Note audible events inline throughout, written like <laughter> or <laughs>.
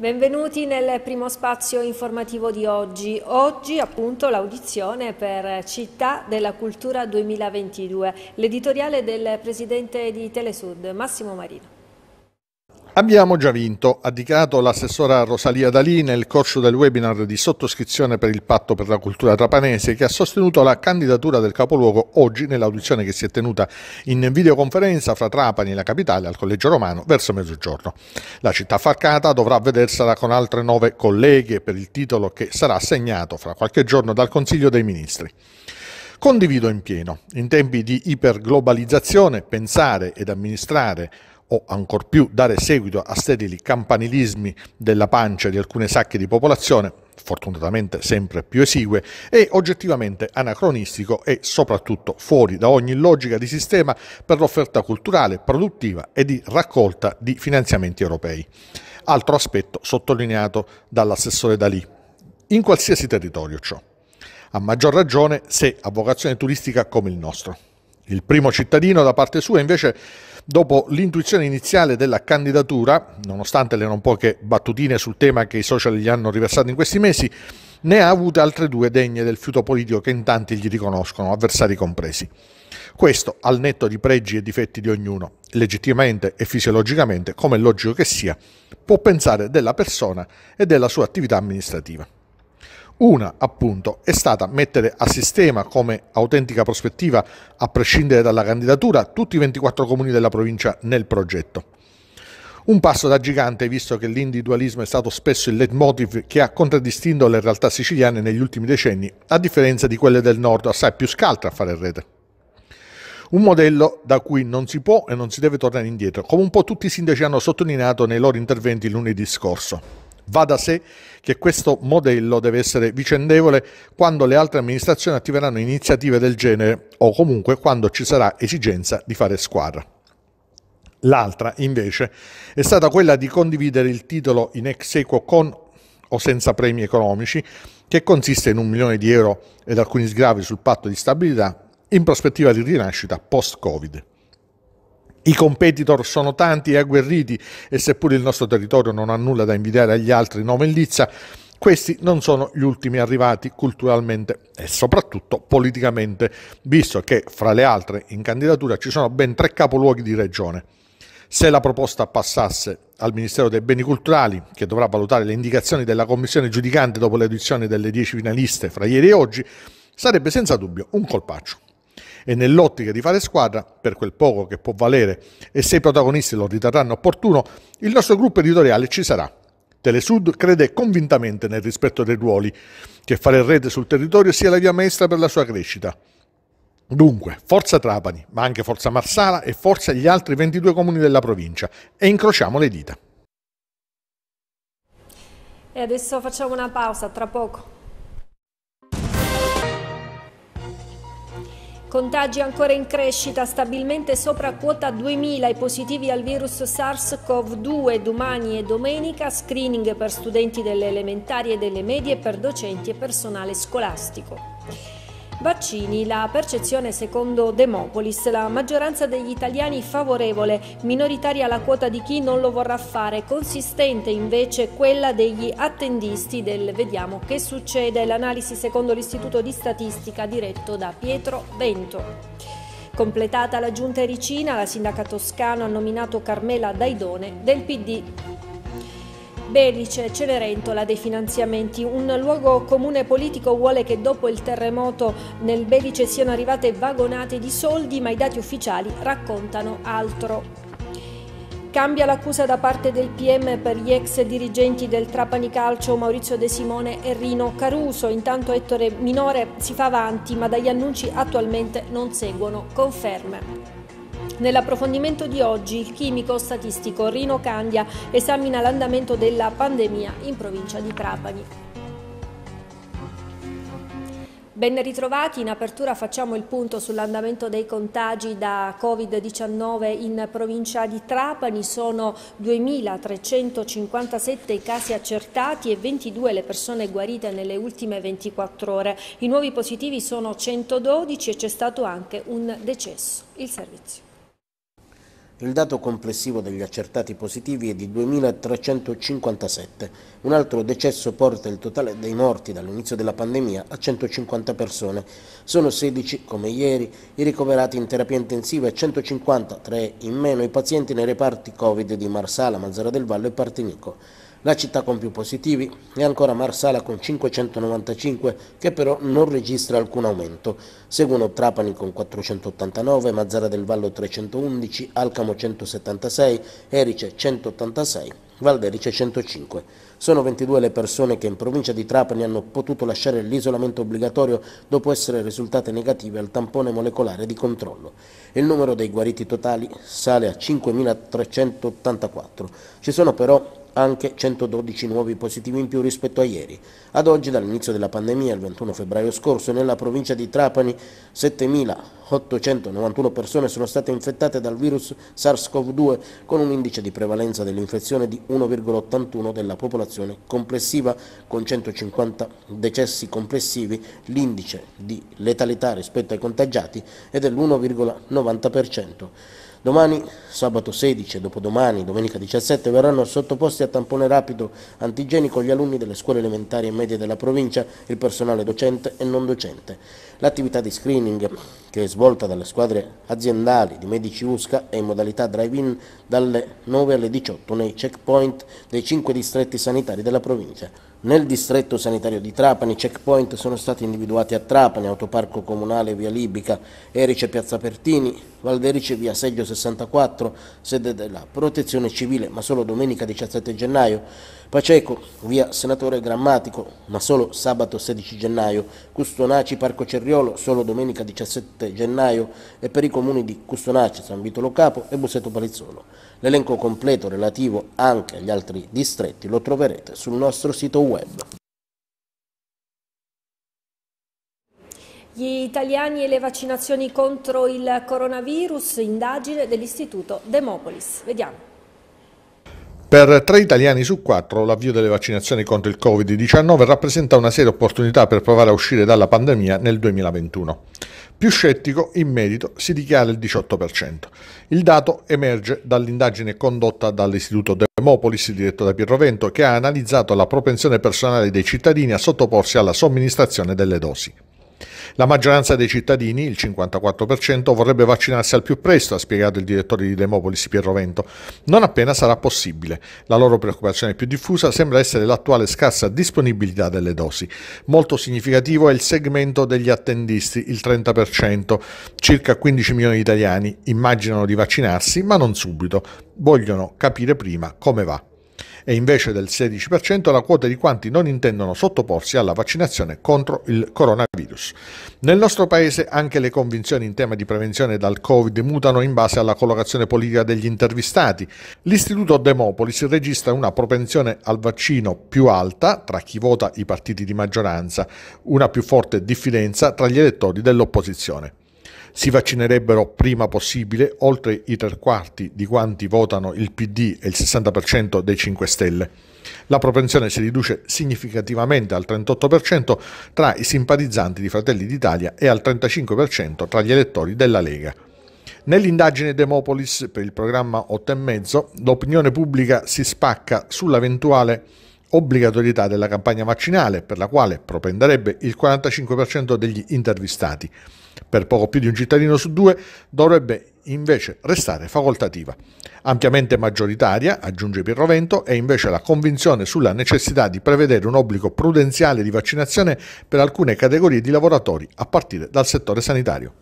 Benvenuti nel primo spazio informativo di oggi. Oggi appunto l'audizione per Città della Cultura 2022, l'editoriale del presidente di Telesud, Massimo Marino. Abbiamo già vinto, ha dichiarato l'assessora Rosalia Dalì nel corso del webinar di sottoscrizione per il patto per la cultura trapanese che ha sostenuto la candidatura del capoluogo oggi nell'audizione che si è tenuta in videoconferenza fra Trapani e la capitale al Collegio Romano verso mezzogiorno. La città farcata dovrà vedersela con altre nove colleghe per il titolo che sarà assegnato fra qualche giorno dal Consiglio dei Ministri. Condivido in pieno, in tempi di iperglobalizzazione, pensare ed amministrare o ancor più dare seguito a sterili campanilismi della pancia di alcune sacche di popolazione, fortunatamente sempre più esigue, è oggettivamente anacronistico e soprattutto fuori da ogni logica di sistema per l'offerta culturale, produttiva e di raccolta di finanziamenti europei. Altro aspetto sottolineato dall'assessore Dalì. In qualsiasi territorio ciò. A maggior ragione se a vocazione turistica come il nostro. Il primo cittadino da parte sua invece Dopo l'intuizione iniziale della candidatura, nonostante le non poche battutine sul tema che i social gli hanno riversato in questi mesi, ne ha avute altre due degne del fiuto politico che in tanti gli riconoscono, avversari compresi. Questo al netto di pregi e difetti di ognuno, legittimamente e fisiologicamente, come logico che sia, può pensare della persona e della sua attività amministrativa. Una, appunto, è stata mettere a sistema come autentica prospettiva, a prescindere dalla candidatura, tutti i 24 comuni della provincia nel progetto. Un passo da gigante, visto che l'individualismo è stato spesso il leitmotiv che ha contraddistinto le realtà siciliane negli ultimi decenni, a differenza di quelle del nord, assai più scaltre a fare rete. Un modello da cui non si può e non si deve tornare indietro, come un po' tutti i sindaci hanno sottolineato nei loro interventi lunedì scorso. Va da sé che questo modello deve essere vicendevole quando le altre amministrazioni attiveranno iniziative del genere o comunque quando ci sarà esigenza di fare squadra. L'altra, invece, è stata quella di condividere il titolo in ex equo con o senza premi economici, che consiste in un milione di euro ed alcuni sgravi sul patto di stabilità in prospettiva di rinascita post-Covid. I competitor sono tanti e agguerriti e seppur il nostro territorio non ha nulla da invidiare agli altri nome in lizza, questi non sono gli ultimi arrivati culturalmente e soprattutto politicamente, visto che fra le altre in candidatura ci sono ben tre capoluoghi di regione. Se la proposta passasse al Ministero dei Beni Culturali, che dovrà valutare le indicazioni della commissione giudicante dopo l'edizione delle dieci finaliste fra ieri e oggi, sarebbe senza dubbio un colpaccio e nell'ottica di fare squadra, per quel poco che può valere e se i protagonisti lo riterranno opportuno, il nostro gruppo editoriale ci sarà. Telesud crede convintamente nel rispetto dei ruoli, che fare rete sul territorio sia la via maestra per la sua crescita. Dunque, forza Trapani, ma anche forza Marsala e forza gli altri 22 comuni della provincia e incrociamo le dita. E adesso facciamo una pausa, tra poco. Contagi ancora in crescita, stabilmente sopra quota 2000 i positivi al virus SARS-CoV-2 domani e domenica, screening per studenti delle elementari e delle medie, per docenti e personale scolastico. Vaccini, la percezione secondo Demopolis, la maggioranza degli italiani favorevole, minoritaria la quota di chi non lo vorrà fare, consistente invece quella degli attendisti del vediamo che succede, l'analisi secondo l'Istituto di Statistica diretto da Pietro Vento. Completata la giunta ericina, la sindaca toscana ha nominato Carmela Daidone del PD. Belice, Cenerentola dei finanziamenti. Un luogo comune politico vuole che dopo il terremoto nel Belice siano arrivate vagonate di soldi, ma i dati ufficiali raccontano altro. Cambia l'accusa da parte del PM per gli ex dirigenti del Trapani Calcio Maurizio De Simone e Rino Caruso. Intanto Ettore Minore si fa avanti, ma dagli annunci attualmente non seguono conferme. Nell'approfondimento di oggi il chimico statistico Rino Candia esamina l'andamento della pandemia in provincia di Trapani. Ben ritrovati, in apertura facciamo il punto sull'andamento dei contagi da Covid-19 in provincia di Trapani, sono 2.357 i casi accertati e 22 le persone guarite nelle ultime 24 ore. I nuovi positivi sono 112 e c'è stato anche un decesso. Il servizio. Il dato complessivo degli accertati positivi è di 2.357. Un altro decesso porta il totale dei morti dall'inizio della pandemia a 150 persone. Sono 16, come ieri, i ricoverati in terapia intensiva e 153 in meno i pazienti nei reparti Covid di Marsala, Mazzara del Vallo e Partinico. La città con più positivi è ancora Marsala con 595 che però non registra alcun aumento. Seguono Trapani con 489, Mazzara del Vallo 311, Alcamo 176, Erice 186, Valderice 105. Sono 22 le persone che in provincia di Trapani hanno potuto lasciare l'isolamento obbligatorio dopo essere risultate negative al tampone molecolare di controllo. Il numero dei guariti totali sale a 5.384. Ci sono però anche 112 nuovi positivi in più rispetto a ieri. Ad oggi, dall'inizio della pandemia, il 21 febbraio scorso, nella provincia di Trapani 7.891 persone sono state infettate dal virus SARS-CoV-2 con un indice di prevalenza dell'infezione di 1,81 della popolazione complessiva, con 150 decessi complessivi, l'indice di letalità rispetto ai contagiati è dell'1,90%. Domani, sabato 16 e dopodomani, domenica 17, verranno sottoposti a tampone rapido antigenico gli alunni delle scuole elementari e medie della provincia, il personale docente e non docente. L'attività di screening, che è svolta dalle squadre aziendali di Medici Usca, è in modalità drive-in dalle 9 alle 18 nei checkpoint dei 5 distretti sanitari della provincia. Nel distretto sanitario di Trapani checkpoint sono stati individuati a Trapani, Autoparco Comunale via Libica, Erice Piazza Pertini, Valderice via Seggio 64, sede della Protezione Civile, ma solo domenica 17 gennaio, Paceco via Senatore Grammatico, ma solo sabato 16 gennaio, Custonaci Parco Cerriolo solo domenica 17 gennaio e per i comuni di Custonaci, San Vito Lo Capo e Busseto Palizzolo. L'elenco completo relativo anche agli altri distretti lo troverete sul nostro sito web. Gli italiani e le vaccinazioni contro il coronavirus, indagine dell'Istituto Demopolis. Vediamo. Per tre italiani su quattro l'avvio delle vaccinazioni contro il Covid-19 rappresenta una seria opportunità per provare a uscire dalla pandemia nel 2021 più scettico in merito si dichiara il 18%. Il dato emerge dall'indagine condotta dall'Istituto Demopolis diretto da Pietro Vento che ha analizzato la propensione personale dei cittadini a sottoporsi alla somministrazione delle dosi. La maggioranza dei cittadini, il 54%, vorrebbe vaccinarsi al più presto, ha spiegato il direttore di Demopolis Pierro Vento, non appena sarà possibile. La loro preoccupazione più diffusa sembra essere l'attuale scarsa disponibilità delle dosi. Molto significativo è il segmento degli attendisti, il 30%. Circa 15 milioni di italiani immaginano di vaccinarsi, ma non subito. Vogliono capire prima come va e invece del 16% la quota di quanti non intendono sottoporsi alla vaccinazione contro il coronavirus. Nel nostro paese anche le convinzioni in tema di prevenzione dal Covid mutano in base alla collocazione politica degli intervistati. L'Istituto Demopolis registra una propensione al vaccino più alta tra chi vota i partiti di maggioranza, una più forte diffidenza tra gli elettori dell'opposizione si vaccinerebbero prima possibile oltre i tre quarti di quanti votano il PD e il 60% dei 5 Stelle. La propensione si riduce significativamente al 38% tra i simpatizzanti di Fratelli d'Italia e al 35% tra gli elettori della Lega. Nell'indagine Demopolis per il programma 8,5 l'opinione pubblica si spacca sull'eventuale obbligatorietà della campagna vaccinale per la quale propenderebbe il 45% degli intervistati. Per poco più di un cittadino su due dovrebbe invece restare facoltativa. Ampiamente maggioritaria, aggiunge Pirrovento, è invece la convinzione sulla necessità di prevedere un obbligo prudenziale di vaccinazione per alcune categorie di lavoratori a partire dal settore sanitario.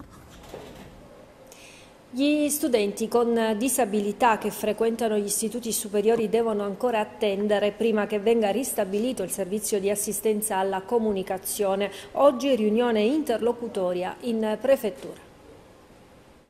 Gli studenti con disabilità che frequentano gli istituti superiori devono ancora attendere prima che venga ristabilito il servizio di assistenza alla comunicazione. Oggi riunione interlocutoria in prefettura.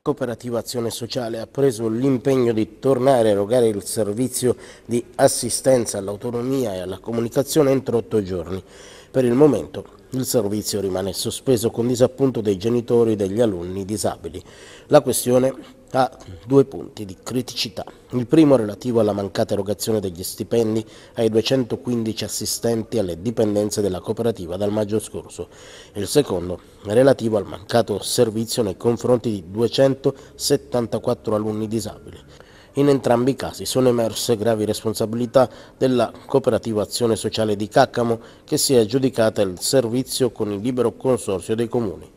Cooperativa Azione Sociale ha preso l'impegno di tornare a erogare il servizio di assistenza all'autonomia e alla comunicazione entro otto giorni. Per il momento il servizio rimane sospeso con disappunto dei genitori e degli alunni disabili. La questione ha due punti di criticità. Il primo relativo alla mancata erogazione degli stipendi ai 215 assistenti alle dipendenze della cooperativa dal maggio scorso il secondo relativo al mancato servizio nei confronti di 274 alunni disabili. In entrambi i casi sono emerse gravi responsabilità della cooperativa azione sociale di Caccamo che si è aggiudicata il servizio con il libero consorzio dei comuni.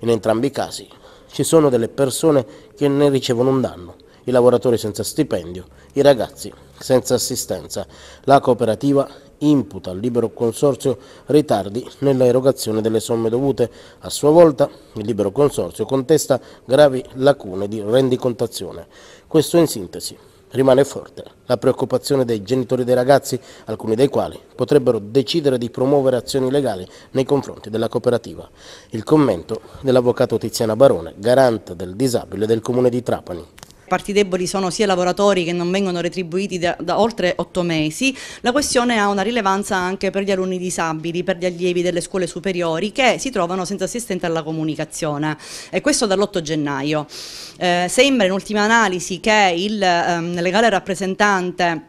In entrambi i casi ci sono delle persone che ne ricevono un danno i lavoratori senza stipendio, i ragazzi senza assistenza. La cooperativa imputa al libero consorzio ritardi nell'erogazione delle somme dovute. A sua volta il libero consorzio contesta gravi lacune di rendicontazione. Questo in sintesi. Rimane forte la preoccupazione dei genitori dei ragazzi, alcuni dei quali potrebbero decidere di promuovere azioni legali nei confronti della cooperativa. Il commento dell'avvocato Tiziana Barone, garante del disabile del comune di Trapani parti deboli sono sia lavoratori che non vengono retribuiti da, da oltre 8 mesi, la questione ha una rilevanza anche per gli alunni disabili, per gli allievi delle scuole superiori che si trovano senza assistente alla comunicazione e questo dall'8 gennaio. Eh, sembra in ultima analisi che il ehm, legale rappresentante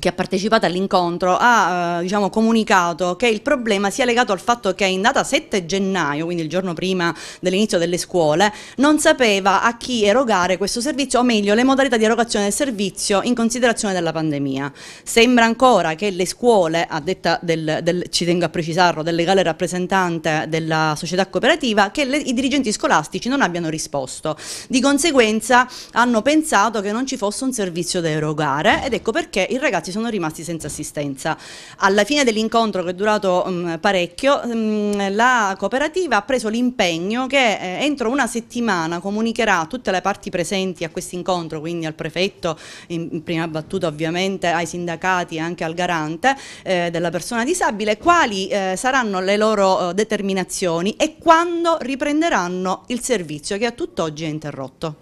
che ha partecipato all'incontro ha eh, diciamo, comunicato che il problema sia legato al fatto che in data 7 gennaio, quindi il giorno prima dell'inizio delle scuole, non sapeva a chi erogare questo servizio o meglio le modalità di erogazione del servizio in considerazione della pandemia. Sembra ancora che le scuole, a detta del, del ci tengo a precisarlo, del legale rappresentante della società cooperativa, che le, i dirigenti scolastici non abbiano risposto. Di conseguenza hanno pensato che non ci fosse un servizio da erogare ed ecco perché i ragazzi impiegati sono rimasti senza assistenza. Alla fine dell'incontro che è durato mh, mm, parecchio, mh, mm, la cooperativa ha preso l'impegno che eh, entro una settimana comunicherà a tutte le parti presenti a questo incontro, quindi al prefetto, in, in prima battuta ovviamente, ai sindacati e anche al garante eh, della persona disabile, quali eh, saranno le loro eh, determinazioni e quando riprenderanno il servizio che a tutt'oggi è interrotto.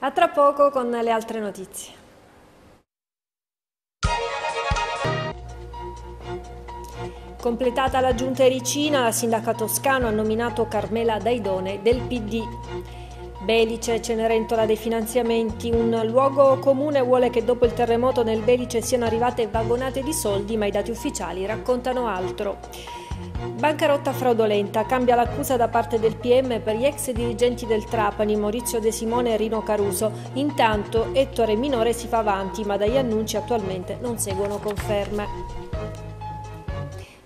A tra poco con le altre notizie. Completata la giunta ericina, la sindaca Toscano ha nominato Carmela Daidone del PD. Belice, Cenerentola dei finanziamenti, un luogo comune vuole che dopo il terremoto nel Belice siano arrivate vagonate di soldi, ma i dati ufficiali raccontano altro. Bancarotta fraudolenta, cambia l'accusa da parte del PM per gli ex dirigenti del Trapani, Maurizio De Simone e Rino Caruso. Intanto Ettore Minore si fa avanti, ma dagli annunci attualmente non seguono conferme.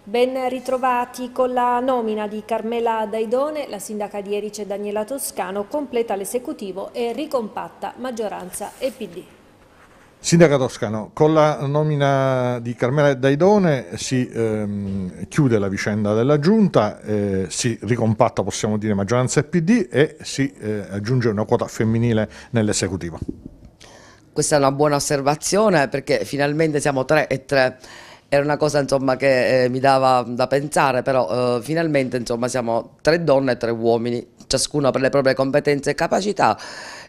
Ben ritrovati con la nomina di Carmela Daidone, la sindaca di Erice Daniela Toscano completa l'esecutivo e ricompatta maggioranza e PD. Sindaca Toscano, con la nomina di Carmela Daidone si ehm, chiude la vicenda della Giunta, eh, si ricompatta, possiamo dire, maggioranza e PD e si eh, aggiunge una quota femminile nell'esecutivo. Questa è una buona osservazione perché finalmente siamo tre e tre era una cosa insomma, che eh, mi dava da pensare, però eh, finalmente insomma, siamo tre donne e tre uomini, ciascuno per le proprie competenze e capacità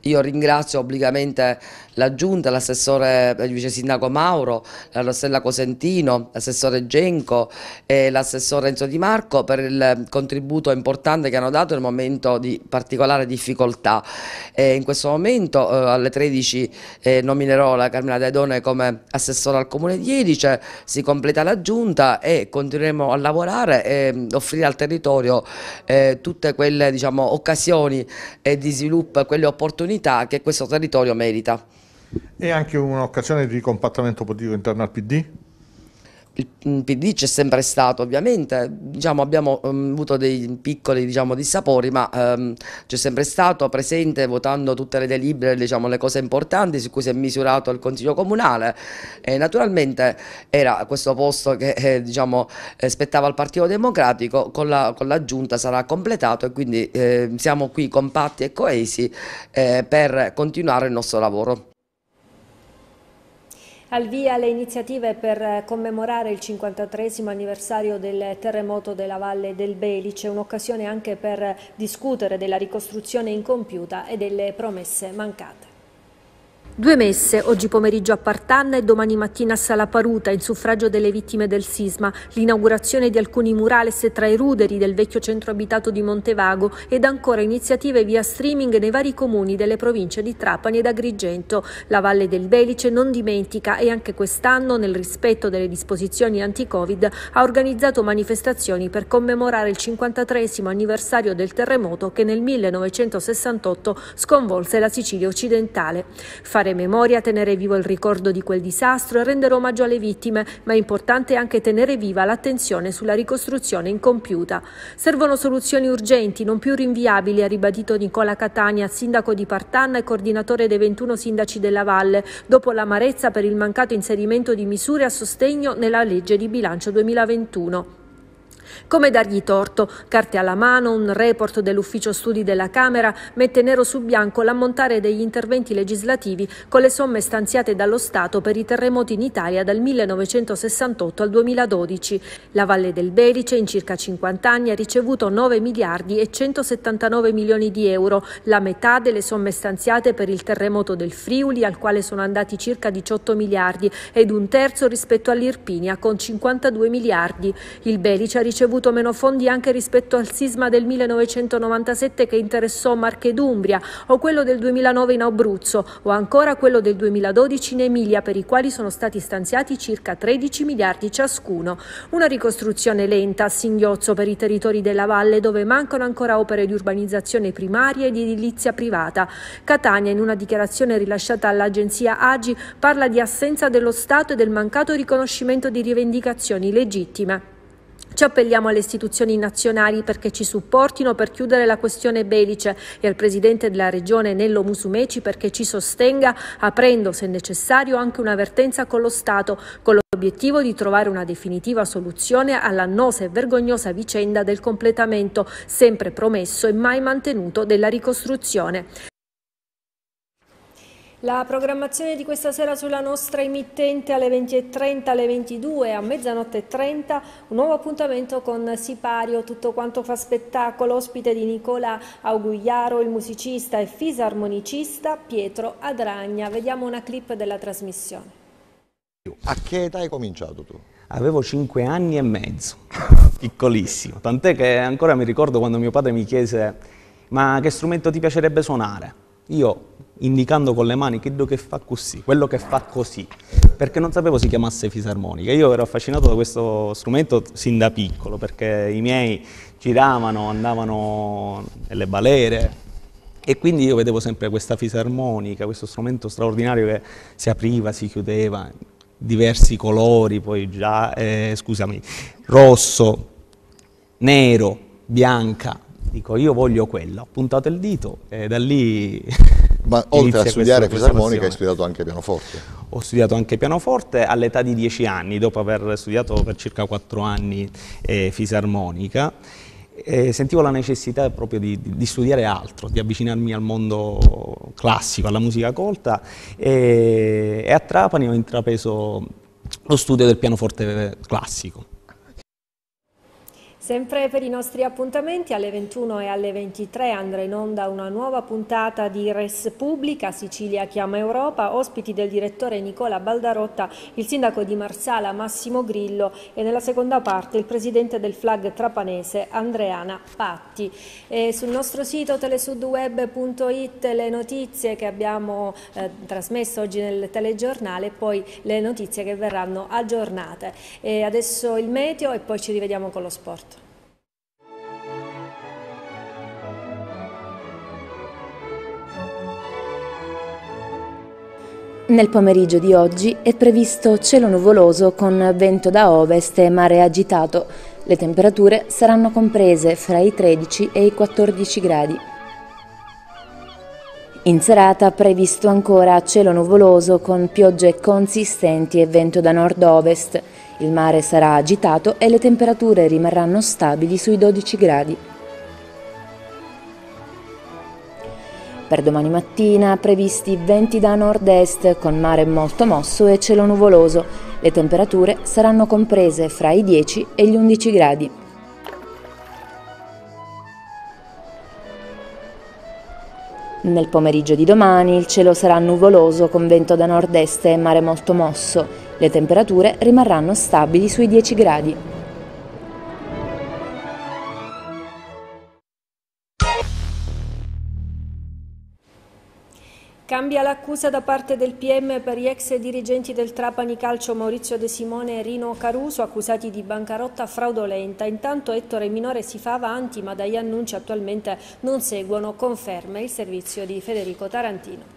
io ringrazio obbligamente la Giunta, l'assessore, il vice sindaco Mauro, la Rossella Cosentino, l'assessore Genco e l'assessore Enzo Di Marco per il contributo importante che hanno dato nel momento di particolare difficoltà. E in questo momento eh, alle 13 eh, nominerò la Carmela Daidone come assessore al Comune di Edice, si completa la Giunta e continueremo a lavorare e mm, offrire al territorio eh, tutte quelle diciamo, occasioni di sviluppo e quelle opportunità opportunità che questo territorio merita. E anche un'occasione di compattamento politico interno al PD? il mm, PD c'è sempre stato ovviamente, diciamo, abbiamo um, avuto dei piccoli diciamo, dissapori, ma um, c'è sempre stato presente votando tutte le delibere, diciamo, le cose importanti su cui si è misurato il Consiglio Comunale e naturalmente era questo posto che eh, diciamo, spettava al Partito Democratico, con la, con la Giunta sarà completato e quindi eh, siamo qui compatti e coesi eh, per continuare il nostro lavoro. Al via le iniziative per eh, commemorare il 53 anniversario del terremoto della Valle del Belice, un'occasione anche per discutere della ricostruzione incompiuta e delle promesse mancate. Due messe, oggi pomeriggio a Partanna e domani mattina a Sala Paruta, in suffragio delle vittime del sisma, l'inaugurazione di alcuni murales tra i ruderi del vecchio centro abitato di Montevago ed ancora iniziative via streaming nei vari comuni delle province di Trapani ed Agrigento. La Valle del Belice non dimentica e anche quest'anno, nel rispetto delle disposizioni anti-Covid, ha organizzato manifestazioni per commemorare il 53 anniversario del terremoto che nel 1968 sconvolse la Sicilia occidentale. Fare fare memoria, tenere vivo il ricordo di quel disastro e rendere omaggio alle vittime, ma è importante anche tenere viva l'attenzione sulla ricostruzione incompiuta. Servono soluzioni urgenti, non più rinviabili, ha ribadito Nicola Catania, sindaco di Partanna e coordinatore dei 21 sindaci della Valle, dopo l'amarezza per il mancato inserimento di misure a sostegno nella legge di bilancio 2021. Come dargli torto? Carte alla mano, un report dell'ufficio studi della Camera mette nero su bianco l'ammontare degli interventi legislativi con le somme stanziate dallo Stato per i terremoti in Italia dal 1968 al 2012. La Valle del Belice in circa 50 anni ha ricevuto 9 miliardi e 179 milioni di euro, la metà delle somme stanziate per il terremoto del Friuli al quale sono andati circa 18 miliardi ed un terzo rispetto all'Irpinia con 52 miliardi. Il Belice ha ricevuto ricevuto meno fondi anche rispetto al sisma del 1997 che interessò Marche d'Umbria o quello del 2009 in Abruzzo o ancora quello del 2012 in Emilia per i quali sono stati stanziati circa 13 miliardi ciascuno. Una ricostruzione lenta a singhiozzo per i territori della valle dove mancano ancora opere di urbanizzazione primaria e di edilizia privata. Catania in una dichiarazione rilasciata all'agenzia AGI parla di assenza dello Stato e del mancato riconoscimento di rivendicazioni legittime. Ci appelliamo alle istituzioni nazionali perché ci supportino per chiudere la questione belice e al presidente della regione Nello Musumeci perché ci sostenga aprendo, se necessario, anche una vertenza con lo Stato con l'obiettivo di trovare una definitiva soluzione all'annosa e vergognosa vicenda del completamento sempre promesso e mai mantenuto della ricostruzione. La programmazione di questa sera sulla nostra emittente alle 20.30, alle 22, a mezzanotte 30, un nuovo appuntamento con Sipario, tutto quanto fa spettacolo, ospite di Nicola Augugliaro, il musicista e fisarmonicista Pietro Adragna. Vediamo una clip della trasmissione. A che età hai cominciato tu? Avevo 5 anni e mezzo, <laughs> piccolissimo, tant'è che ancora mi ricordo quando mio padre mi chiese ma che strumento ti piacerebbe suonare? Io indicando con le mani quello che fa così, quello che fa così, perché non sapevo si chiamasse fisarmonica. Io ero affascinato da questo strumento sin da piccolo, perché i miei giravano, andavano nelle balere e quindi io vedevo sempre questa fisarmonica, questo strumento straordinario che si apriva, si chiudeva, diversi colori, poi già, eh, scusami, rosso, nero, bianca, dico io voglio quello, ho puntato il dito e da lì ma oltre a studiare fisarmonica hai studiato anche pianoforte? Ho studiato anche pianoforte all'età di 10 anni, dopo aver studiato per circa 4 anni eh, fisarmonica. Eh, sentivo la necessità proprio di, di, studiare altro, di avvicinarmi al mondo classico, alla musica colta e, e a Trapani ho intrapreso lo studio del pianoforte classico. Sempre per i nostri appuntamenti alle 21 e alle 23 andrà in onda una nuova puntata di Res Pubblica Sicilia chiama Europa, ospiti del direttore Nicola Baldarotta, il sindaco di Marsala Massimo Grillo e nella seconda parte il presidente del flag trapanese Andreana Patti. E sul nostro sito telesudweb.it le notizie che abbiamo eh, trasmesso oggi nel telegiornale e poi le notizie che verranno aggiornate. E adesso il meteo e poi ci rivediamo con lo sport. Nel pomeriggio di oggi è previsto cielo nuvoloso con vento da ovest e mare agitato. Le temperature saranno comprese fra i 13 e i 14 gradi. In serata previsto ancora cielo nuvoloso con piogge consistenti e vento da nord-ovest. Il mare sarà agitato e le temperature rimarranno stabili sui 12 gradi. Per domani mattina previsti venti da nord-est con mare molto mosso e cielo nuvoloso. Le temperature saranno comprese fra i 10 e gli 11 gradi. Nel pomeriggio di domani il cielo sarà nuvoloso con vento da nord-est e mare molto mosso. Le temperature rimarranno stabili sui 10 gradi. Cambia l'accusa da parte del PM per gli ex dirigenti del Trapani Calcio Maurizio De Simone e Rino Caruso accusati di bancarotta fraudolenta. Intanto Ettore Minore si fa avanti ma dagli annunci attualmente non seguono conferme il servizio di Federico Tarantino.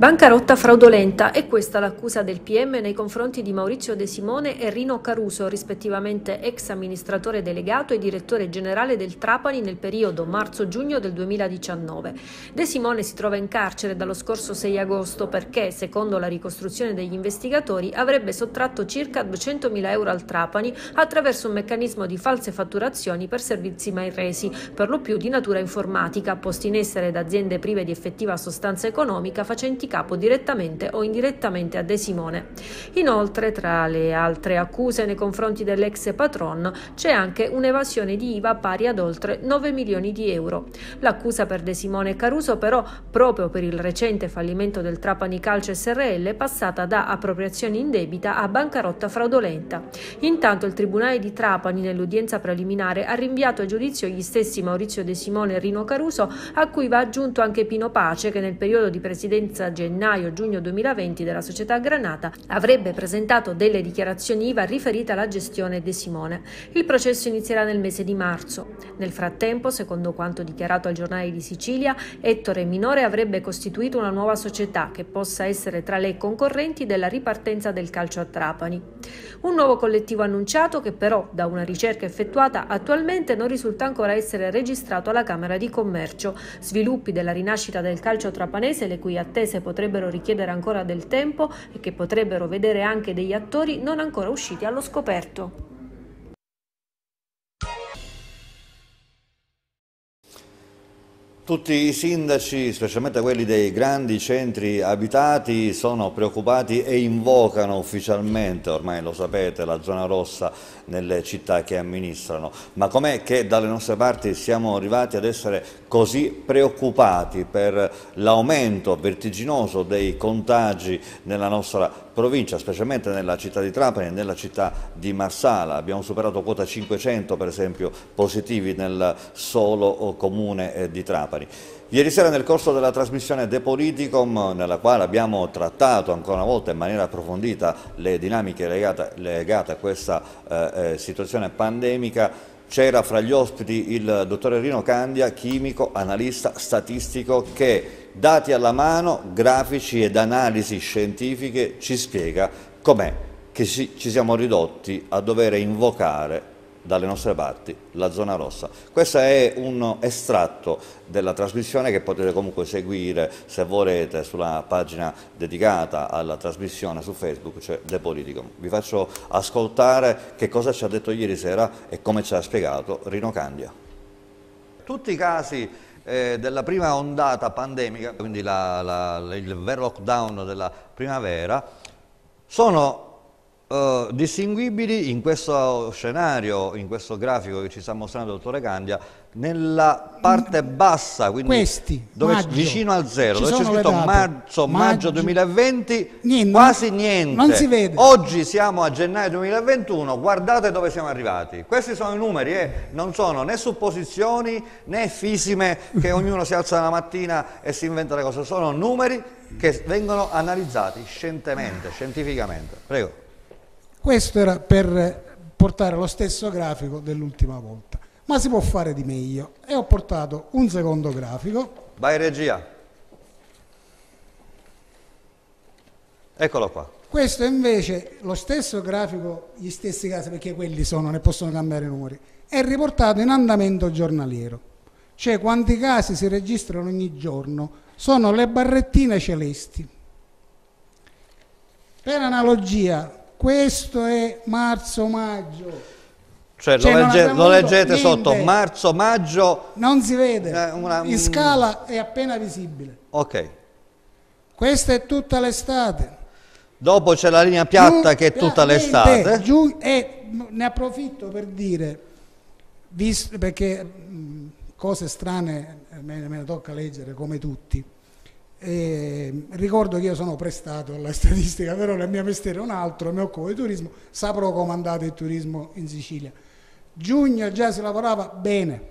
Bancarotta fraudolenta, è questa l'accusa del PM nei confronti di Maurizio De Simone e Rino Caruso, rispettivamente ex amministratore delegato e direttore generale del Trapani nel periodo marzo-giugno del 2019. De Simone si trova in carcere dallo scorso 6 agosto perché, secondo la ricostruzione degli investigatori, avrebbe sottratto circa 200.000 euro al Trapani attraverso un meccanismo di false fatturazioni per servizi mai resi, per lo più di natura informatica, posti in essere da aziende prive di effettiva sostanza economica facenti capo direttamente o indirettamente a De Simone. Inoltre, tra le altre accuse nei confronti dell'ex patron, c'è anche un'evasione di IVA pari ad oltre 9 milioni di euro. L'accusa per De Simone Caruso, però, proprio per il recente fallimento del Trapani Calcio SRL, è passata da appropriazione indebita a bancarotta fraudolenta. Intanto il Tribunale di Trapani, nell'udienza preliminare, ha rinviato a giudizio gli stessi Maurizio De Simone e Rino Caruso, a cui va aggiunto anche Pino Pace, che nel periodo di presidenza gennaio-giugno 2020 della società Granata avrebbe presentato delle dichiarazioni IVA riferite alla gestione De Simone. Il processo inizierà nel mese di marzo. Nel frattempo, secondo quanto dichiarato al giornale di Sicilia, Ettore Minore avrebbe costituito una nuova società che possa essere tra le concorrenti della ripartenza del calcio a Trapani. Un nuovo collettivo annunciato che però, da una ricerca effettuata, attualmente non risulta ancora essere registrato alla Camera di Commercio. Sviluppi della rinascita del calcio trapanese, le cui attese potrebbero richiedere ancora del tempo e che potrebbero vedere anche degli attori non ancora usciti allo scoperto. Tutti i sindaci, specialmente quelli dei grandi centri abitati, sono preoccupati e invocano ufficialmente, ormai lo sapete, la zona rossa nelle città che amministrano. Ma com'è che dalle nostre parti siamo arrivati ad essere così preoccupati per l'aumento vertiginoso dei contagi nella nostra provincia, specialmente nella città di Trapani e nella città di Marsala. Abbiamo superato quota 500 per esempio positivi nel solo comune eh, di Trapani. Ieri sera nel corso della trasmissione De Politicum, nella quale abbiamo trattato ancora una volta in maniera approfondita le dinamiche legate, legate a questa eh, eh situazione pandemica, c'era fra gli ospiti il dottore Rino Candia, chimico, analista, statistico, che dati alla mano, grafici ed analisi scientifiche ci spiega com'è che ci siamo ridotti a dover invocare dalle nostre parti la zona rossa. Questo è un estratto della trasmissione che potete comunque seguire se volete sulla pagina dedicata alla trasmissione su Facebook, cioè The Politicum. Vi faccio ascoltare che cosa ci ha detto ieri sera e come ci ha spiegato Rino Candia. Tutti i casi eh, della prima ondata pandemica, quindi la, la, il vero lockdown della primavera, sono eh, distinguibili in questo scenario, in questo grafico che ci sta mostrando il dottore Candia, nella parte bassa, quindi Questi, dove, maggio, vicino al zero, dove c'è scritto marzo, maggio, maggio 2020, niente, quasi niente. Oggi siamo a gennaio 2021, guardate dove siamo arrivati. Questi sono i numeri, eh. non sono né supposizioni né fisime che <laughs> ognuno si alza la mattina e si inventa le cose, sono numeri che vengono analizzati scientemente, scientificamente. Prego. Questo era per portare lo stesso grafico dell'ultima volta, ma si può fare di meglio e ho portato un secondo grafico. Vai regia. Eccolo qua. Questo invece, lo stesso grafico, gli stessi casi, perché quelli sono, ne possono cambiare i numeri, è riportato in andamento giornaliero, cioè quanti casi si registrano ogni giorno, sono le barrettine celesti. Per analogia, questo è marzo-maggio. Cioè, cioè, lo, cioè, legge, lo leggete sotto marzo-maggio. Non si vede, eh, una, in scala è appena visibile. Ok. Questa è tutta l'estate. Dopo c'è la linea piatta Giù, che è tutta l'estate. e eh, ne approfitto per dire, visto, perché mh, mm, cose strane eh, me, me ne tocca leggere come tutti. E ricordo che io sono prestato alla statistica, però il mio mestiere è un altro, mi occupo di turismo, saprò come andate il turismo in Sicilia. Giugno già si lavorava bene,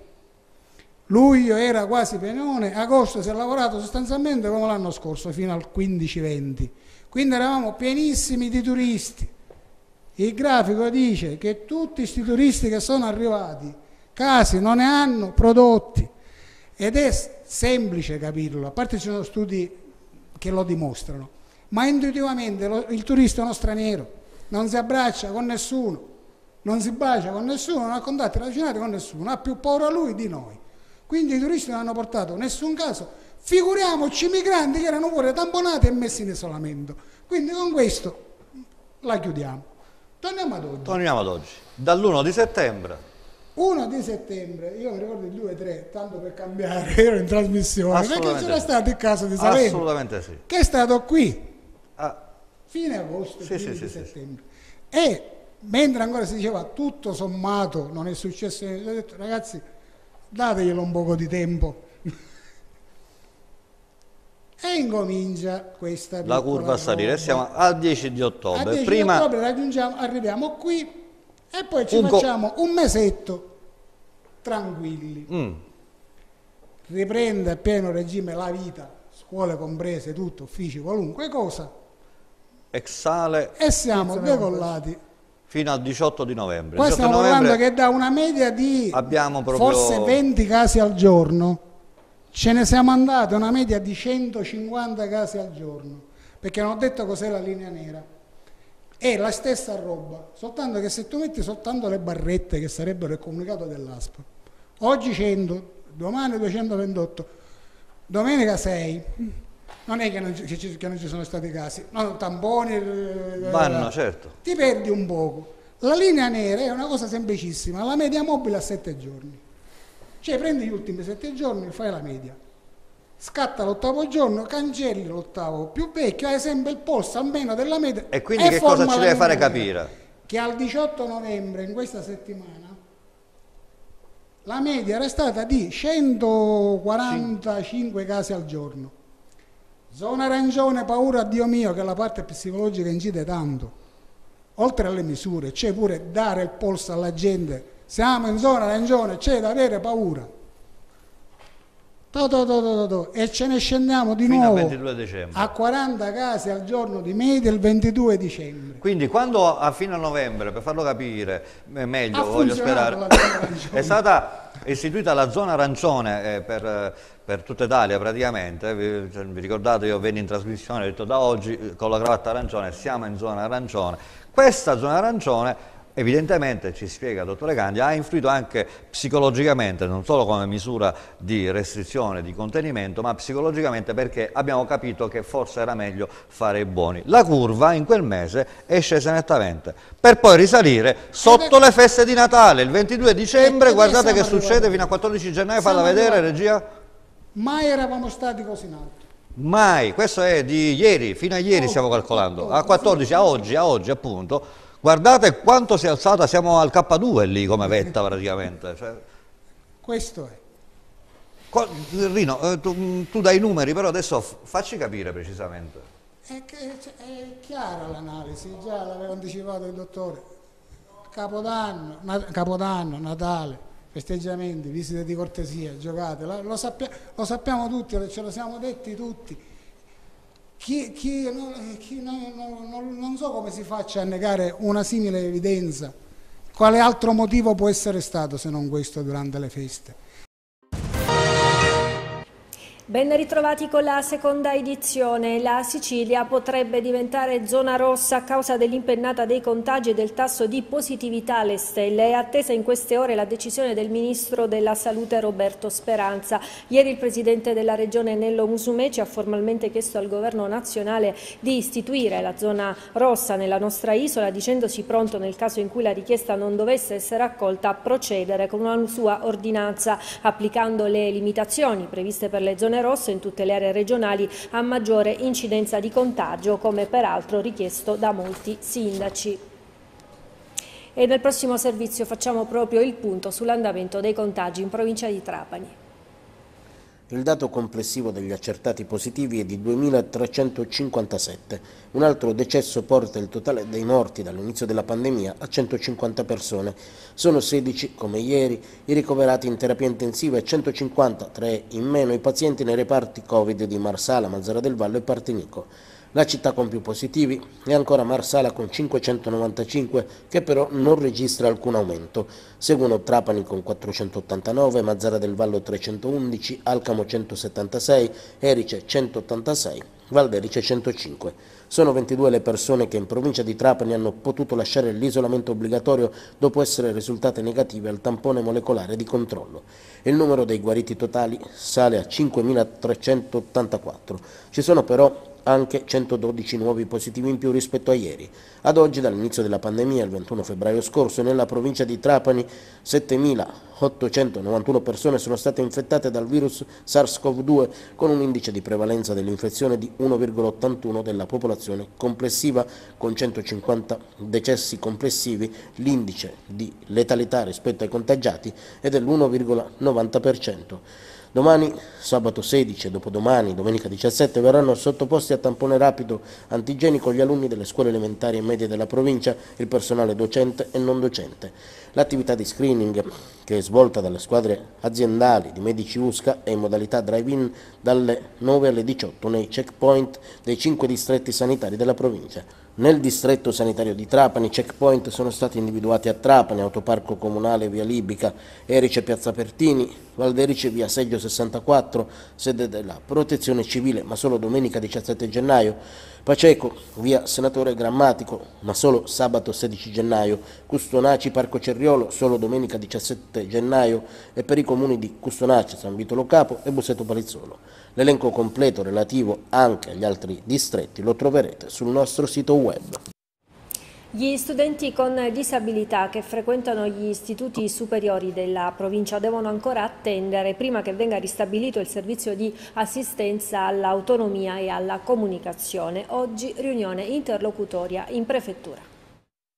luglio era quasi pienone, agosto si è lavorato sostanzialmente come l'anno scorso, fino al 15-20. Quindi eravamo pienissimi di turisti. Il grafico dice che tutti questi turisti che sono arrivati, casi non ne hanno prodotti. Ed è semplice capirlo, a parte ci sono studi che lo dimostrano, ma intuitivamente lo, il turista è uno straniero, non si abbraccia con nessuno, non si bacia con nessuno, non ha contatti ravvicinati con nessuno, ha più paura lui di noi. Quindi i turisti non hanno portato nessun caso, figuriamoci i migranti che erano pure tamponati e messi in isolamento. Quindi con questo la chiudiamo. Torniamo ad oggi. Torniamo ad oggi. Dall'1 di settembre 1 di settembre, io mi ricordo il 2-3, tanto per cambiare, <laughs> ero in trasmissione, perché c'era stato il caso di Salerno. Assolutamente sì. Che è stato qui, a ah. fine agosto, sì, fine sì, settembre. Sì, e mentre ancora si diceva tutto sommato non è successo niente, ho detto ragazzi dateglielo un poco di tempo. <laughs> e incomincia questa La curva a salire, siamo al 10 di ottobre. Al 10 Prima... di ottobre raggiungiamo, arriviamo qui e poi ci un facciamo un mesetto tranquilli. Mm. Riprende a pieno regime la vita, scuole comprese, tutto, uffici, qualunque cosa. Exale. E siamo decollati. Fino al 18 di novembre. Qua stiamo parlando che da una media di proprio... forse 20 casi al giorno, ce ne siamo andati a una media di 150 casi al giorno, perché non ho detto cos'è la linea nera è la stessa roba, soltanto che se tu metti soltanto le barrette che sarebbero il comunicato dell'ASP, oggi 100, domani 228, domenica 6, non è che non, ci, che non ci sono stati casi, no, tamponi, eh, vanno, eh, certo. ti perdi un poco. La linea nera è una cosa semplicissima, la media mobile a 7 giorni, cioè prendi gli ultimi 7 giorni e fai la media scatta l'ottavo giorno, cancelli l'ottavo, più vecchio hai eh, sempre il polso a meno della media. E quindi e che cosa ci deve fare capire? Che al 18 novembre, in questa settimana, la media era stata di 145 casi al giorno. Zona arancione, paura, Dio mio, che la parte psicologica incide tanto. Oltre alle misure, c'è pure dare il polso alla gente. Siamo in zona arancione, c'è da avere paura To, to, to, e ce ne scendiamo di Fino nuovo a, a 40 casi al giorno di media il 22 dicembre. Quindi quando a fine novembre, per farlo capire eh, meglio, voglio sperare, <laughs> è stata istituita la zona arancione eh, per, eh, per, tutta Italia praticamente, eh, vi, vi ricordate io venni in trasmissione e ho detto da oggi con la cravatta arancione siamo in zona arancione, questa zona arancione evidentemente, ci spiega il dottore Gandhi, ha influito anche psicologicamente, non solo come misura di restrizione, di contenimento, ma psicologicamente perché abbiamo capito che forse era meglio fare i buoni. La curva in quel mese è scesa nettamente, per poi risalire sotto le feste di Natale, il 22 dicembre, guardate che succede fino a 14 gennaio, falla vedere regia. Mai eravamo stati così in alto. Mai, questo è di ieri, fino a ieri stiamo calcolando, a 14, a oggi, a oggi appunto. Guardate quanto si è alzata, siamo al K2 lì come vetta <laughs> praticamente. Cioè... Questo è. Qua, Rino, eh, tu, mm, tu, dai i numeri, però adesso facci capire precisamente. È, cioè, è chiara l'analisi, già l'aveva anticipato il dottore. Capodanno, na, Capodanno, Natale, festeggiamenti, visite di cortesia, giocate, lo, sappiamo, lo sappiamo tutti, ce lo siamo detti tutti chi, chi, non, eh, chi non, non, non so come si faccia a negare una simile evidenza. Quale altro motivo può essere stato se non questo durante le feste? Ben ritrovati con la seconda edizione. La Sicilia potrebbe diventare zona rossa a causa dell'impennata dei contagi e del tasso di positività alle stelle. È attesa in queste ore la decisione del Ministro della Salute Roberto Speranza. Ieri il Presidente della Regione Nello Musumeci ha formalmente chiesto al Governo nazionale di istituire la zona rossa nella nostra isola dicendosi pronto nel caso in cui la richiesta non dovesse essere accolta a procedere con una sua ordinanza applicando le limitazioni previste per le zone rosso in tutte le aree regionali a maggiore incidenza di contagio, come peraltro richiesto da molti sindaci e nel prossimo servizio facciamo proprio il punto sull'andamento dei contagi in provincia di Trapani. Il dato complessivo degli accertati positivi è di 2.357. Un altro decesso porta il totale dei morti dall'inizio della pandemia a 150 persone. Sono 16, come ieri, i ricoverati in terapia intensiva e 153 in meno i pazienti nei reparti Covid di Marsala, Mazzara del Vallo e Partinico la città con più positivi è ancora Marsala con 595 che però non registra alcun aumento, seguono Trapani con 489, Mazzara del Vallo 311, Alcamo 176, Erice 186, Valderice 105. Sono 22 le persone che in provincia di Trapani hanno potuto lasciare l'isolamento obbligatorio dopo essere risultate negative al tampone molecolare di controllo. Il numero dei guariti totali sale a 5.384. Ci sono però anche 112 nuovi positivi in più rispetto a ieri. Ad oggi, dall'inizio della pandemia, il 21 febbraio scorso, nella provincia di Trapani 7.891 persone sono state infettate dal virus SARS-CoV-2 con un indice di prevalenza dell'infezione di 1,81 della popolazione complessiva, con 150 decessi complessivi, l'indice di letalità rispetto ai contagiati è dell'1,90%. Domani, sabato 16 e dopodomani, domenica 17, verranno sottoposti a tampone rapido antigenico gli alunni delle scuole elementari e medie della provincia, il personale docente e non docente. L'attività di screening, che è svolta dalle squadre aziendali di Medici Usca, è in modalità drive-in dalle 9 alle 18 nei checkpoint dei 5 distretti sanitari della provincia. Nel distretto sanitario di Trapani checkpoint sono stati individuati a Trapani, Autoparco Comunale via Libica, Erice Piazza Pertini, Valderice via Seggio 64, sede della Protezione Civile, ma solo domenica 17 gennaio, Paceco via Senatore Grammatico, ma solo sabato 16 gennaio, Custonaci Parco Cerriolo solo domenica 17 gennaio e per i comuni di Custonaci, San Vito Lo Capo e Busseto Palizzolo. L'elenco completo relativo anche agli altri distretti lo troverete sul nostro sito web. Gli studenti con disabilità che frequentano gli istituti superiori della provincia devono ancora attendere prima che venga ristabilito il servizio di assistenza all'autonomia e alla comunicazione. Oggi riunione interlocutoria in prefettura.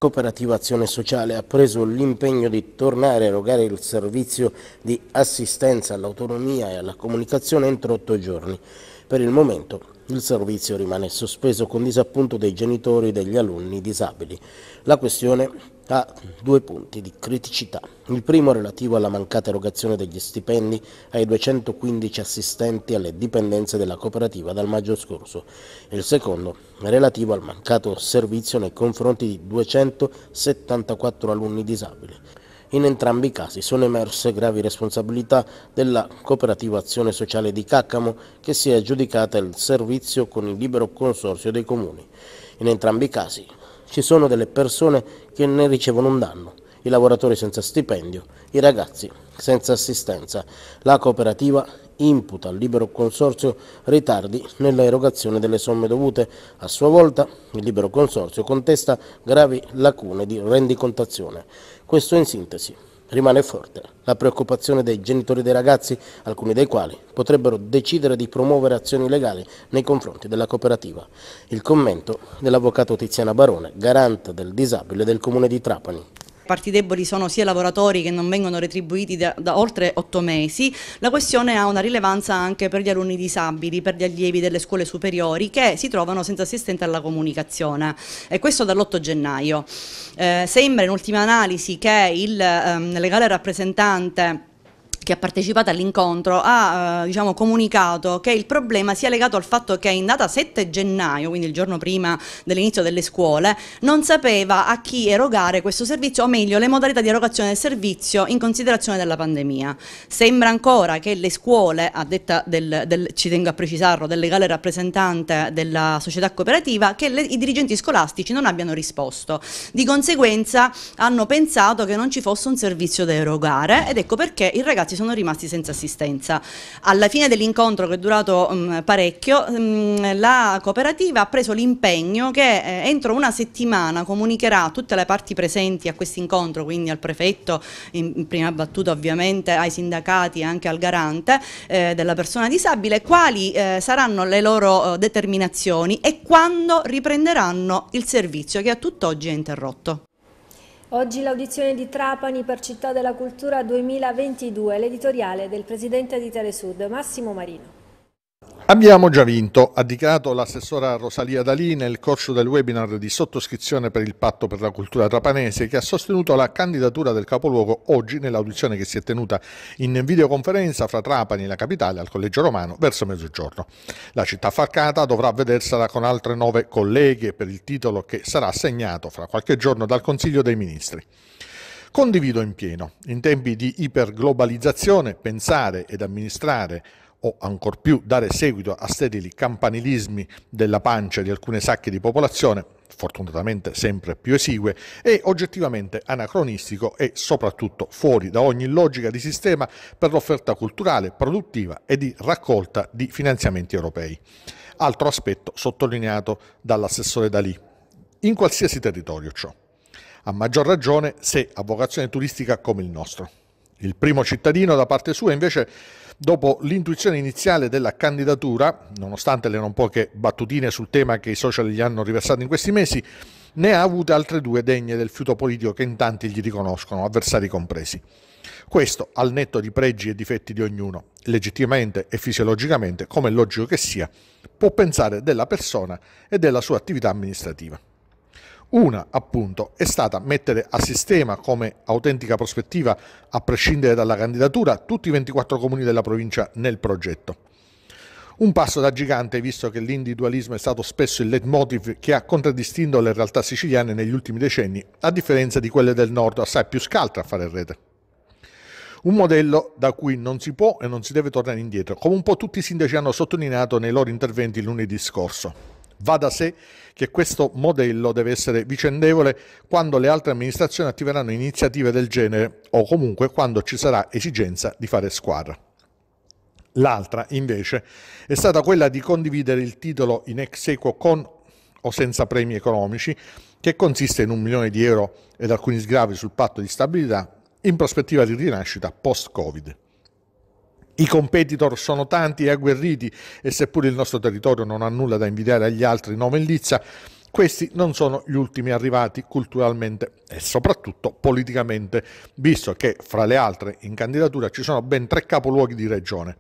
Cooperativa Azione Sociale ha preso l'impegno di tornare a erogare il servizio di assistenza all'autonomia e alla comunicazione entro otto giorni. Per il momento il servizio rimane sospeso con disappunto dei genitori e degli alunni disabili. La questione ha due punti di criticità. Il primo relativo alla mancata erogazione degli stipendi ai 215 assistenti alle dipendenze della cooperativa dal maggio scorso. Il secondo relativo al mancato servizio nei confronti di 274 alunni disabili. In entrambi i casi sono emerse gravi responsabilità della Cooperativa Azione Sociale di Caccamo che si è aggiudicata il servizio con il libero consorzio dei comuni. In entrambi i casi ci sono delle persone che ne ricevono un danno, i lavoratori senza stipendio, i ragazzi senza assistenza. La cooperativa imputa al libero consorzio ritardi nell'erogazione delle somme dovute. A sua volta il libero consorzio contesta gravi lacune di rendicontazione. Questo in sintesi Rimane forte la preoccupazione dei genitori dei ragazzi, alcuni dei quali potrebbero decidere di promuovere azioni legali nei confronti della cooperativa. Il commento dell'avvocato Tiziana Barone, garante del disabile del comune di Trapani parti deboli sono sia lavoratori che non vengono retribuiti da, da oltre 8 mesi, la questione ha una rilevanza anche per gli alunni disabili, per gli allievi delle scuole superiori che si trovano senza assistente alla comunicazione e questo dall'8 gennaio. Eh, sembra in ultima analisi che il ehm, legale rappresentante che ha partecipato all'incontro ha eh, diciamo, comunicato che il problema sia legato al fatto che in data 7 gennaio, quindi il giorno prima dell'inizio delle scuole, non sapeva a chi erogare questo servizio, o meglio le modalità di erogazione del servizio in considerazione della pandemia. Sembra ancora che le scuole, a detta del, del ci tengo a precisarlo, del legale rappresentante della società cooperativa, che le, i dirigenti scolastici non abbiano risposto. Di conseguenza hanno pensato che non ci fosse un servizio da erogare ed ecco perché i ragazzi sono sono rimasti senza assistenza. Alla fine dell'incontro che è durato mh, mm, parecchio, mh, mm, la cooperativa ha preso l'impegno che eh, entro una settimana comunicherà a tutte le parti presenti a questo incontro, quindi al prefetto, in, in, prima battuta ovviamente ai sindacati e anche al garante eh, della persona disabile, quali eh, saranno le loro eh, determinazioni e quando riprenderanno il servizio che a tutt'oggi è interrotto. Oggi l'audizione di Trapani per Città della Cultura 2022, l'editoriale del presidente di Telesud, Massimo Marino. Abbiamo già vinto, ha dichiarato l'assessora Rosalia Dalì nel corso del webinar di sottoscrizione per il patto per la cultura trapanese che ha sostenuto la candidatura del capoluogo oggi nell'audizione che si è tenuta in videoconferenza fra Trapani e la capitale al Collegio Romano verso mezzogiorno. La città falcata dovrà vedersela con altre nove colleghe per il titolo che sarà assegnato fra qualche giorno dal Consiglio dei Ministri. Condivido in pieno, in tempi di iperglobalizzazione, pensare ed amministrare o ancor più dare seguito a sterili campanilismi della pancia di alcune sacche di popolazione, fortunatamente sempre più esigue, è oggettivamente anacronistico e soprattutto fuori da ogni logica di sistema per l'offerta culturale, produttiva e di raccolta di finanziamenti europei. Altro aspetto sottolineato dall'assessore Dalì. In qualsiasi territorio ciò. A maggior ragione se a vocazione turistica come il nostro. Il primo cittadino da parte sua invece Dopo l'intuizione iniziale della candidatura, nonostante le non poche battutine sul tema che i social gli hanno riversato in questi mesi, ne ha avute altre due degne del fiuto politico che in tanti gli riconoscono, avversari compresi. Questo al netto di pregi e difetti di ognuno, legittimamente e fisiologicamente, come logico che sia, può pensare della persona e della sua attività amministrativa. Una, appunto, è stata mettere a sistema come autentica prospettiva, a prescindere dalla candidatura, tutti i 24 comuni della provincia nel progetto. Un passo da gigante, visto che l'individualismo è stato spesso il leitmotiv che ha contraddistinto le realtà siciliane negli ultimi decenni, a differenza di quelle del nord, assai più scaltre a fare rete. Un modello da cui non si può e non si deve tornare indietro, come un po' tutti i sindaci hanno sottolineato nei loro interventi lunedì scorso. Va da sé che questo modello deve essere vicendevole quando le altre amministrazioni attiveranno iniziative del genere o comunque quando ci sarà esigenza di fare squadra. L'altra, invece, è stata quella di condividere il titolo in ex equo con o senza premi economici, che consiste in un milione di euro ed alcuni sgravi sul patto di stabilità in prospettiva di rinascita post-Covid. I competitor sono tanti e agguerriti e seppur il nostro territorio non ha nulla da invidiare agli altri nome in lizza, questi non sono gli ultimi arrivati culturalmente e soprattutto politicamente, visto che fra le altre in candidatura ci sono ben tre capoluoghi di regione.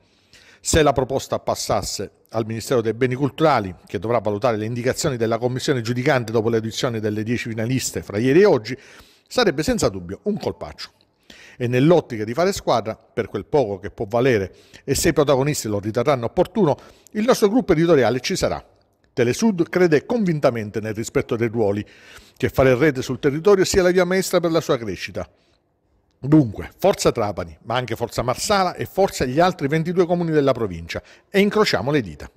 Se la proposta passasse al Ministero dei Beni Culturali, che dovrà valutare le indicazioni della commissione giudicante dopo le audizioni delle dieci finaliste fra ieri e oggi, sarebbe senza dubbio un colpaccio e nell'ottica di fare squadra, per quel poco che può valere e se i protagonisti lo riterranno opportuno, il nostro gruppo editoriale ci sarà. Telesud crede convintamente nel rispetto dei ruoli, che fare rete sul territorio sia la via maestra per la sua crescita. Dunque, forza Trapani, ma anche forza Marsala e forza gli altri 22 comuni della provincia e incrociamo le dita.